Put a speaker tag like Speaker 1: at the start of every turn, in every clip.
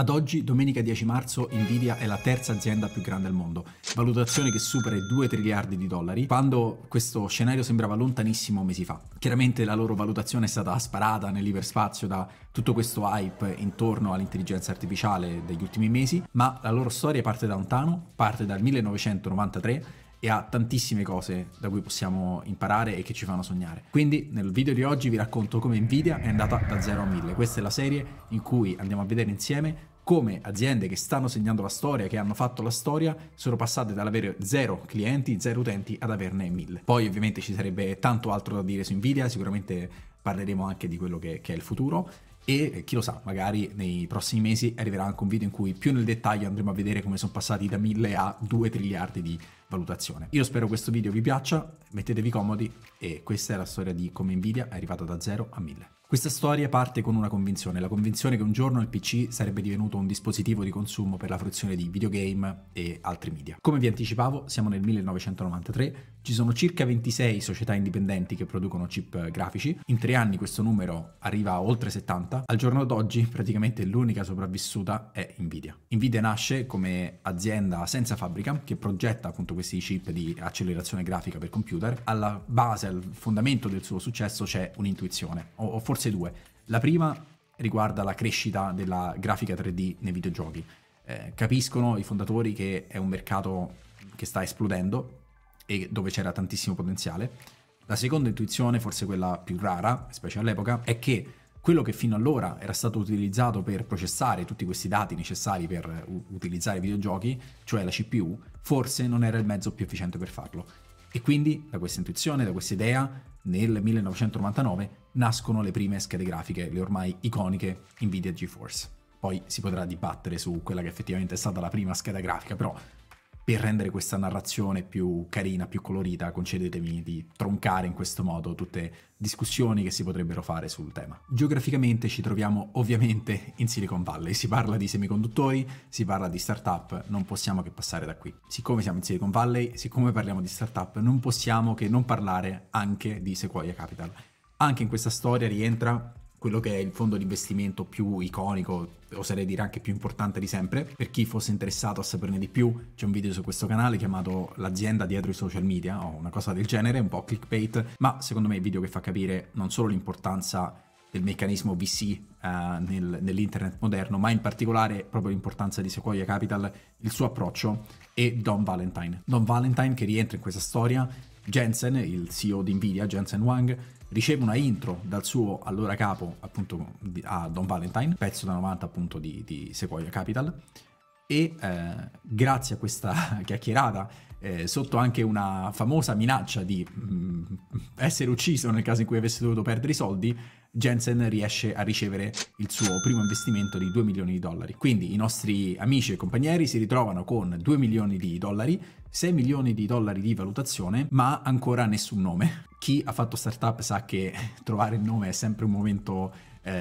Speaker 1: Ad oggi, domenica 10 marzo, Nvidia è la terza azienda più grande al mondo, valutazione che supera i 2 triliardi di dollari, quando questo scenario sembrava lontanissimo mesi fa. Chiaramente la loro valutazione è stata sparata nell'iperspazio da tutto questo hype intorno all'intelligenza artificiale degli ultimi mesi, ma la loro storia parte da lontano, parte dal 1993 e ha tantissime cose da cui possiamo imparare e che ci fanno sognare. Quindi nel video di oggi vi racconto come Nvidia è andata da 0 a 1000. Questa è la serie in cui andiamo a vedere insieme come aziende che stanno segnando la storia, che hanno fatto la storia, sono passate dall'avere zero clienti, zero utenti ad averne mille. Poi ovviamente ci sarebbe tanto altro da dire su Nvidia, sicuramente parleremo anche di quello che, che è il futuro e eh, chi lo sa, magari nei prossimi mesi arriverà anche un video in cui più nel dettaglio andremo a vedere come sono passati da mille a 2 triliardi di utenti valutazione. Io spero questo video vi piaccia, mettetevi comodi e questa è la storia di come Nvidia è arrivata da 0 a 1000. Questa storia parte con una convinzione, la convinzione che un giorno il PC sarebbe divenuto un dispositivo di consumo per la fruizione di videogame e altri media. Come vi anticipavo, siamo nel 1993, ci sono circa 26 società indipendenti che producono chip grafici, in tre anni questo numero arriva a oltre 70, al giorno d'oggi praticamente l'unica sopravvissuta è Nvidia. Nvidia nasce come azienda senza fabbrica che progetta appunto questi chip di accelerazione grafica per computer, alla base, al fondamento del suo successo c'è un'intuizione, o, o forse due. La prima riguarda la crescita della grafica 3D nei videogiochi. Eh, capiscono i fondatori che è un mercato che sta esplodendo e dove c'era tantissimo potenziale. La seconda intuizione, forse quella più rara, specie all'epoca, è che quello che fino allora era stato utilizzato per processare tutti questi dati necessari per eh, u- utilizzare videogiochi, cioè la CPU, forse non era il mezzo più efficiente per farlo. E quindi, da questa intuizione, da questa idea, nel 1999 nascono le prime schede grafiche, le ormai iconiche Nvidia GeForce. Poi si potrà dibattere su quella che effettivamente è stata la prima scheda grafica, però per rendere questa narrazione più carina, più colorita, concedetemi di troncare in questo modo tutte discussioni che si potrebbero fare sul tema. Geograficamente ci troviamo ovviamente in Silicon Valley, si parla di semiconduttori, si parla di startup, non possiamo che passare da qui. Siccome siamo in Silicon Valley, siccome parliamo di startup, non possiamo che non parlare anche di Sequoia Capital. Anche in questa storia rientra quello che è il fondo di investimento più iconico, oserei dire anche più importante di sempre. Per chi fosse interessato a saperne di più, c'è un video su questo canale chiamato L'azienda dietro i social media o una cosa del genere, un po' clickbait, ma secondo me è il video che fa capire non solo l'importanza del meccanismo VC uh, eh, nel, nell'internet moderno, ma in particolare proprio l'importanza di Sequoia Capital, il suo approccio e Don Valentine. Don Valentine che rientra in questa storia, Jensen, il CEO di Nvidia, Jensen Wang, riceve una intro dal suo allora capo, appunto a Don Valentine, pezzo da 90 appunto di, di Sequoia Capital, e eh, grazie a questa chiacchierata, eh, sotto anche una famosa minaccia di mh, mm, essere ucciso nel caso in cui avesse dovuto perdere i soldi, Jensen riesce a ricevere il suo primo investimento di 2 milioni di dollari. Quindi i nostri amici e compagnieri si ritrovano con 2 milioni di dollari, 6 milioni di dollari di valutazione, ma ancora nessun nome. Chi ha fatto startup sa che trovare il nome è sempre un momento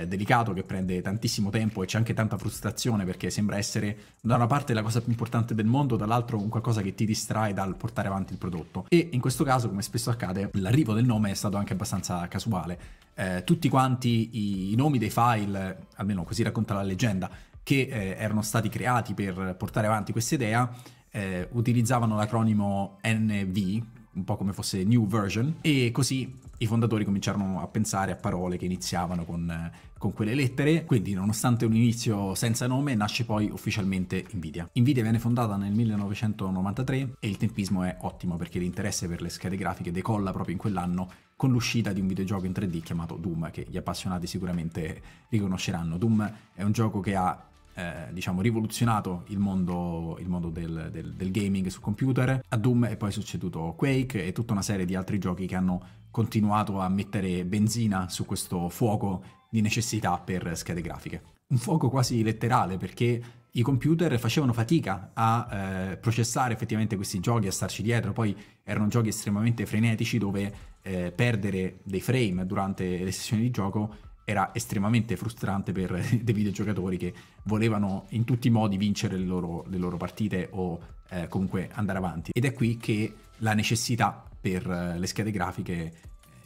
Speaker 1: eh, delicato che prende tantissimo tempo e c'è anche tanta frustrazione perché sembra essere da una parte la cosa più importante del mondo, dall'altro un qualcosa che ti distrae dal portare avanti il prodotto. E in questo caso, come spesso accade, l'arrivo del nome è stato anche abbastanza casuale. Eh, tutti quanti i, i nomi dei file, almeno così racconta la leggenda, che eh, erano stati creati per portare avanti questa idea, eh, utilizzavano l'acronimo NV, un po' come fosse New Version, e così i fondatori cominciarono a pensare a parole che iniziavano con, con, quelle lettere, quindi nonostante un inizio senza nome nasce poi ufficialmente Nvidia. Nvidia viene fondata nel 1993 e il tempismo è ottimo perché l'interesse per le schede grafiche decolla proprio in quell'anno con l'uscita di un videogioco in 3D chiamato Doom che gli appassionati sicuramente riconosceranno. Doom è un gioco che ha eh, diciamo, rivoluzionato il mondo, il mondo del, del, del, gaming su computer. A Doom è poi succeduto Quake e tutta una serie di altri giochi che hanno continuato a mettere benzina su questo fuoco di necessità per schede grafiche. Un fuoco quasi letterale perché i computer facevano fatica a eh, processare effettivamente questi giochi, a starci dietro, poi erano giochi estremamente frenetici dove eh, perdere dei frame durante le sessioni di gioco era estremamente frustrante per dei videogiocatori che volevano in tutti i modi vincere le loro, le loro partite o eh, comunque andare avanti. Ed è qui che la necessità per eh, le schede grafiche eh,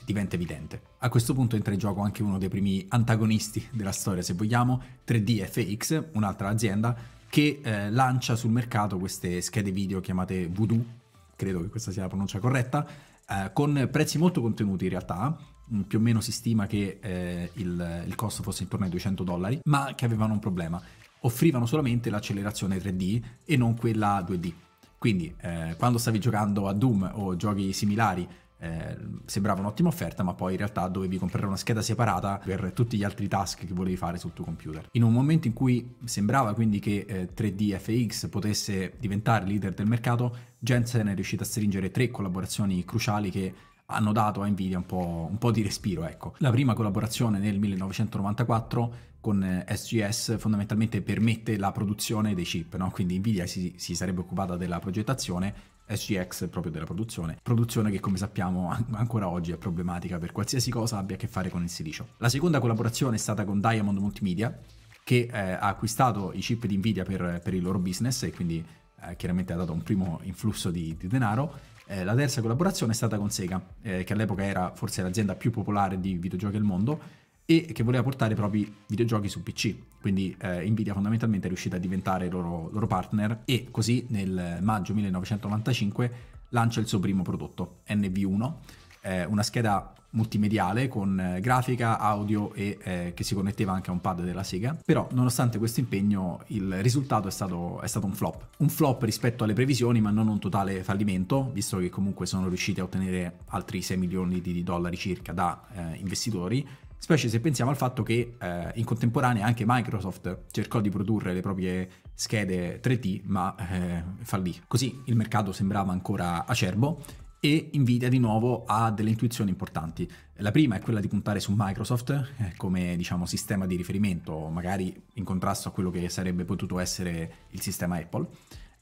Speaker 1: diventa evidente. A questo punto entra in gioco anche uno dei primi antagonisti della storia, se vogliamo, 3DFX, un'altra azienda che eh, lancia sul mercato queste schede video chiamate Voodoo, credo che questa sia la pronuncia corretta, eh, con prezzi molto contenuti in realtà, Mm, più o meno si stima che eh, il, il costo fosse intorno ai 200 dollari, ma che avevano un problema. Offrivano solamente l'accelerazione 3D e non quella 2D. Quindi eh, quando stavi giocando a Doom o giochi similari eh, sembrava un'ottima offerta, ma poi in realtà dovevi comprare una scheda separata per tutti gli altri task che volevi fare sul tuo computer. In un momento in cui sembrava quindi che eh, 3D FX potesse diventare leader del mercato, Jensen è riuscita a stringere tre collaborazioni cruciali che hanno dato a Nvidia un po', un po', di respiro. Ecco. La prima collaborazione nel 1994 con SGS eh, fondamentalmente permette la produzione dei chip, no? quindi Nvidia si, si sarebbe occupata della progettazione, SGX proprio della produzione, produzione che come sappiamo ancora oggi è problematica per qualsiasi cosa abbia a che fare con il silicio. La seconda collaborazione è stata con Diamond Multimedia che eh, ha acquistato i chip di Nvidia per, per il loro business e quindi eh, chiaramente ha dato un primo influsso di, di denaro eh, la terza collaborazione è stata con Sega, eh, che all'epoca era forse l'azienda più popolare di videogiochi al mondo e che voleva portare i propri videogiochi su PC. Quindi eh, Nvidia fondamentalmente è riuscita a diventare loro, loro partner e così nel maggio 1995 lancia il suo primo prodotto, NV1, eh, una scheda multimediale con eh, grafica, audio e eh, che si connetteva anche a un pad della Sega, però nonostante questo impegno il risultato è stato, è stato un flop. Un flop rispetto alle previsioni ma non un totale fallimento, visto che comunque sono riusciti a ottenere altri 6 milioni di dollari circa da eh, investitori, specie se pensiamo al fatto che eh, in contemporanea anche Microsoft cercò di produrre le proprie schede 3D ma eh, fallì. Così il mercato sembrava ancora acerbo e Nvidia di nuovo ha delle intuizioni importanti. La prima è quella di puntare su Microsoft eh, come diciamo, sistema di riferimento, magari in contrasto a quello che sarebbe potuto essere il sistema Apple.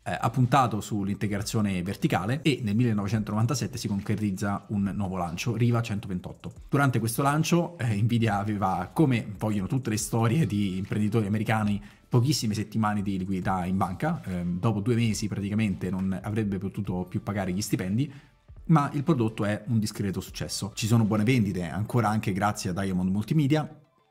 Speaker 1: Eh, ha puntato sull'integrazione verticale e nel 1997 si concretizza un nuovo lancio, Riva 128. Durante questo lancio eh, Nvidia aveva, come vogliono tutte le storie di imprenditori americani, pochissime settimane di liquidità in banca, eh, dopo due mesi praticamente non avrebbe potuto più pagare gli stipendi, ma il prodotto è un discreto successo. Ci sono buone vendite, ancora anche grazie a Diamond Multimedia,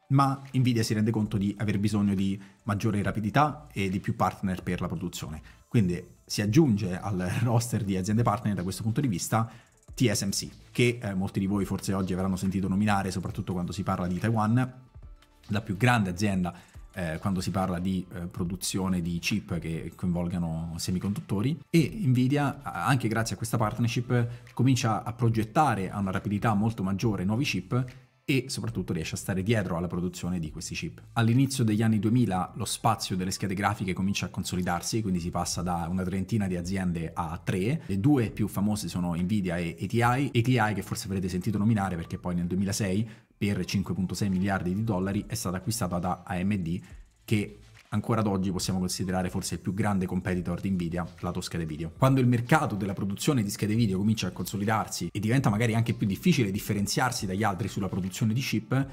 Speaker 1: ma Nvidia si rende conto di aver bisogno di maggiore rapidità e di più partner per la produzione. Quindi si aggiunge al roster di aziende partner da questo punto di vista TSMC, che eh, molti di voi forse oggi avranno sentito nominare, soprattutto quando si parla di Taiwan, la più grande azienda eh, quando si parla di eh, produzione di chip che coinvolgano semiconduttori e Nvidia anche grazie a questa partnership comincia a progettare a una rapidità molto maggiore nuovi chip e soprattutto riesce a stare dietro alla produzione di questi chip. All'inizio degli anni 2000 lo spazio delle schede grafiche comincia a consolidarsi, quindi si passa da una trentina di aziende a tre. Le due più famose sono Nvidia e ATI, ATI che forse avrete sentito nominare perché poi nel 2006 per 5.6 miliardi di dollari è stata acquistata da AMD che ancora ad oggi possiamo considerare forse il più grande competitor di Nvidia, lato schede video. Quando il mercato della produzione di schede video comincia a consolidarsi e diventa magari anche più difficile differenziarsi dagli altri sulla produzione di chip,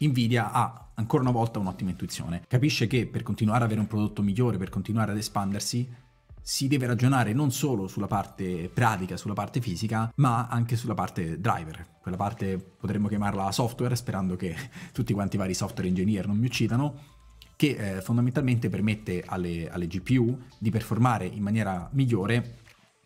Speaker 1: Nvidia ha ancora una volta un'ottima intuizione. Capisce che per continuare ad avere un prodotto migliore, per continuare ad espandersi, si deve ragionare non solo sulla parte pratica, sulla parte fisica, ma anche sulla parte driver. Quella parte potremmo chiamarla software, sperando che tutti quanti i vari software engineer non mi uccidano, che eh, fondamentalmente permette alle, alle GPU di performare in maniera migliore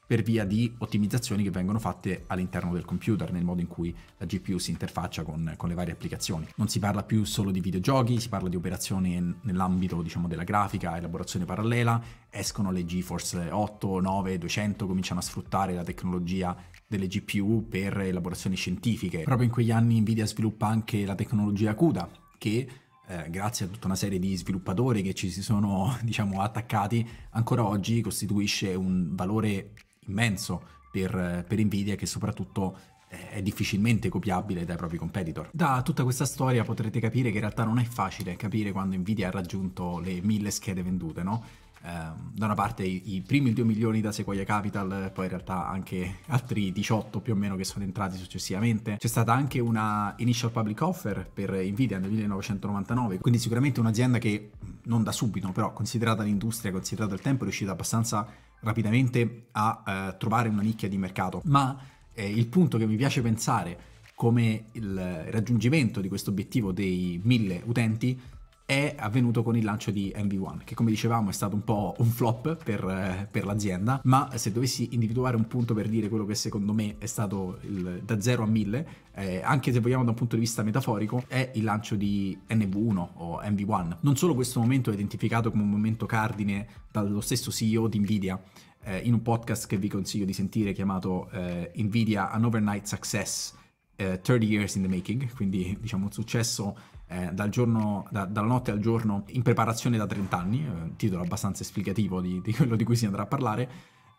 Speaker 1: per via di ottimizzazioni che vengono fatte all'interno del computer, nel modo in cui la GPU si interfaccia con, con le varie applicazioni. Non si parla più solo di videogiochi, si parla di operazioni nell'ambito diciamo, della grafica, elaborazione parallela, escono le GeForce 8, 9, 200, cominciano a sfruttare la tecnologia delle GPU per elaborazioni scientifiche. Proprio in quegli anni Nvidia sviluppa anche la tecnologia CUDA, che eh, grazie a tutta una serie di sviluppatori che ci si sono diciamo, attaccati, ancora oggi costituisce un valore immenso per, per Nvidia che soprattutto eh, è difficilmente copiabile dai propri competitor. Da tutta questa storia potrete capire che in realtà non è facile capire quando Nvidia ha raggiunto le mille schede vendute, no? Ehm, da una parte i, i, primi 2 milioni da Sequoia Capital, poi in realtà anche altri 18 più o meno che sono entrati successivamente. C'è stata anche una initial public offer per Nvidia nel 1999, quindi sicuramente un'azienda che non da subito, però considerata l'industria, considerato il tempo, è riuscita abbastanza rapidamente a eh, trovare una nicchia di mercato. Ma eh, il punto che mi piace pensare come il raggiungimento di questo obiettivo dei 1000 utenti è avvenuto con il lancio di MV1, che come dicevamo è stato un po' un flop per, eh, per l'azienda, ma se dovessi individuare un punto per dire quello che secondo me è stato il, da 0 a 1000, eh, anche se vogliamo da un punto di vista metaforico, è il lancio di NV1 o MV1. Non solo questo momento è identificato come un momento cardine dallo stesso CEO di Nvidia, eh, in un podcast che vi consiglio di sentire chiamato eh, Nvidia An Overnight Success. Uh, eh, 30 years in the making, quindi diciamo un successo eh, dal giorno, da, dalla notte al giorno in preparazione da 30 anni, eh, titolo abbastanza esplicativo di, di, quello di cui si andrà a parlare,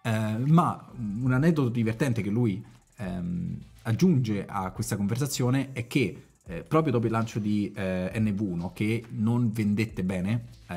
Speaker 1: eh, ma un aneddoto divertente che lui ehm, aggiunge a questa conversazione è che eh, proprio dopo il lancio di eh, NV1 che non vendette bene eh,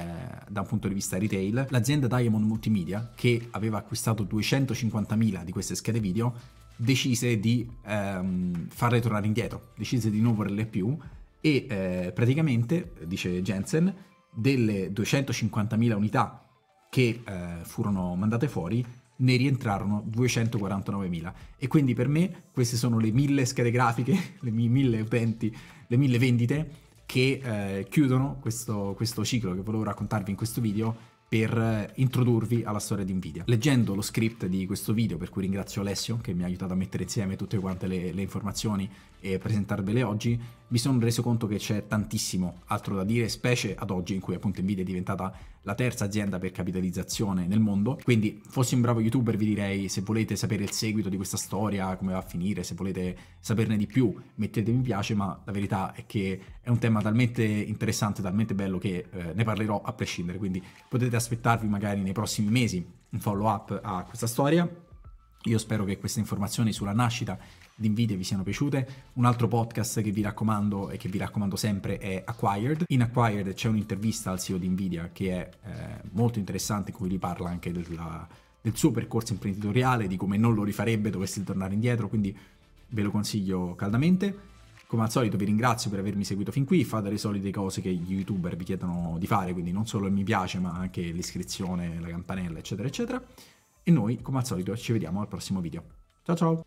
Speaker 1: da un punto di vista retail, l'azienda Diamond Multimedia, che aveva acquistato 250.000 di queste schede video, decise di ehm, farle tornare indietro, decise di non volerle più e eh, praticamente, dice Jensen, delle 250.000 unità che eh, furono mandate fuori, ne rientrarono 249.000 e quindi per me queste sono le mille schede grafiche, le mille utenti, le mille vendite che eh, chiudono questo, questo ciclo che volevo raccontarvi in questo video per eh, introdurvi alla storia di Nvidia. Leggendo lo script di questo video, per cui ringrazio Alessio che mi ha aiutato a mettere insieme tutte quante le, le informazioni e presentarvele oggi, mi sono reso conto che c'è tantissimo altro da dire, specie ad oggi in cui appunto Nvidia è diventata la terza azienda per capitalizzazione nel mondo. Quindi, fossi un bravo youtuber, vi direi se volete sapere il seguito di questa storia, come va a finire, se volete saperne di più, mettete mi piace, ma la verità è che è un tema talmente interessante, talmente bello che eh, ne parlerò a prescindere, quindi potete aspettarvi magari nei prossimi mesi un follow up a questa storia. Io spero che queste informazioni sulla nascita di Nvidia vi siano piaciute. Un altro podcast che vi raccomando e che vi raccomando sempre è Acquired. In Acquired c'è un'intervista al CEO di Nvidia che è eh, molto interessante, in cui vi parla anche della, del suo percorso imprenditoriale, di come non lo rifarebbe dovesse tornare indietro, quindi ve lo consiglio caldamente. Come al solito vi ringrazio per avermi seguito fin qui, fate le solite cose che gli youtuber vi chiedono di fare, quindi non solo il mi piace ma anche l'iscrizione, la campanella eccetera eccetera. E noi come al solito ci vediamo al prossimo video. Ciao ciao!